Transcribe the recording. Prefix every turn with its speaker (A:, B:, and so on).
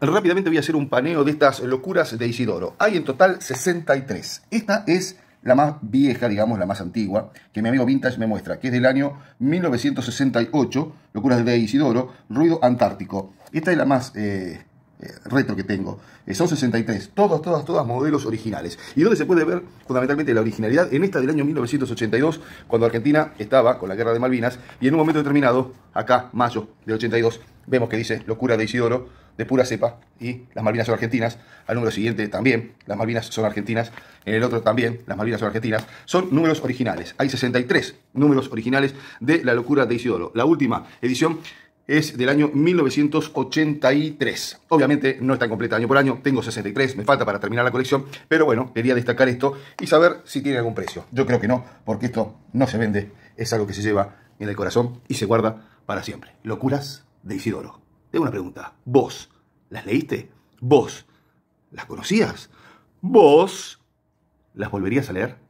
A: Rápidamente voy a hacer un paneo de estas locuras de Isidoro. Hay en total 63. Esta es la más vieja, digamos, la más antigua, que mi amigo Vintage me muestra, que es del año 1968, Locuras de Isidoro, Ruido Antártico. Esta es la más eh, eh, reto que tengo. Eh, son 63, todas, todas, todas modelos originales. Y donde se puede ver fundamentalmente la originalidad en esta del año 1982, cuando Argentina estaba con la guerra de Malvinas, y en un momento determinado, acá, mayo del 82, vemos que dice Locura de Isidoro, de pura cepa, y las Malvinas son argentinas. Al número siguiente también, las Malvinas son argentinas. En el otro también, las Malvinas son argentinas. Son números originales. Hay 63 números originales de La Locura de Isidoro. La última edición es del año 1983. Obviamente no está completa año por año, tengo 63, me falta para terminar la colección, pero bueno, quería destacar esto y saber si tiene algún precio. Yo creo que no, porque esto no se vende, es algo que se lleva en el corazón y se guarda para siempre. Locuras de Isidoro. Tengo una pregunta. ¿Vos las leíste? ¿Vos las conocías? ¿Vos
B: las volverías a leer?